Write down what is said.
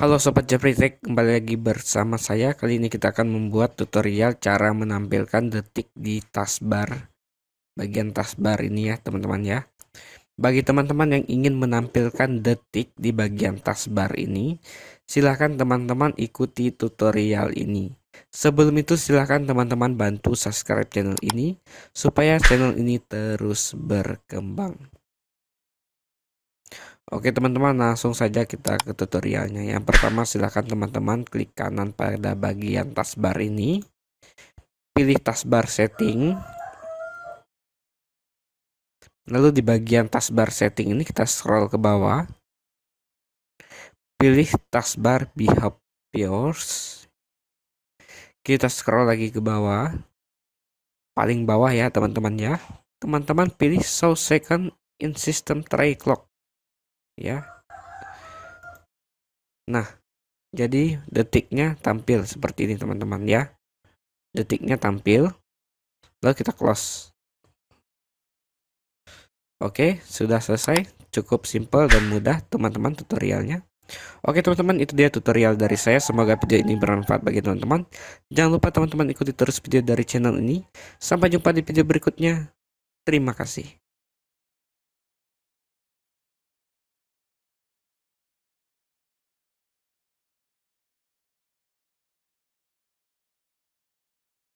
Halo Sobat Jeffrey Tech, kembali lagi bersama saya. Kali ini kita akan membuat tutorial cara menampilkan detik di taskbar. Bagian taskbar ini ya teman-teman ya. Bagi teman-teman yang ingin menampilkan detik di bagian taskbar ini, silahkan teman-teman ikuti tutorial ini. Sebelum itu silahkan teman-teman bantu subscribe channel ini, supaya channel ini terus berkembang. Oke teman-teman langsung saja kita ke tutorialnya Yang pertama silahkan teman-teman klik kanan pada bagian taskbar ini Pilih taskbar setting Lalu di bagian taskbar setting ini kita scroll ke bawah Pilih taskbar behaviors Kita scroll lagi ke bawah Paling bawah ya teman-teman ya Teman-teman pilih show second in system tray clock ya nah jadi detiknya tampil seperti ini teman-teman ya detiknya tampil lalu kita close Oke, sudah selesai. Cukup simple dan mudah teman-teman tutorialnya. Oke teman-teman, itu dia tutorial dari saya. Semoga video ini bermanfaat bagi teman-teman. Jangan lupa teman-teman ikuti terus video dari channel ini. Sampai jumpa di video berikutnya. Terima kasih.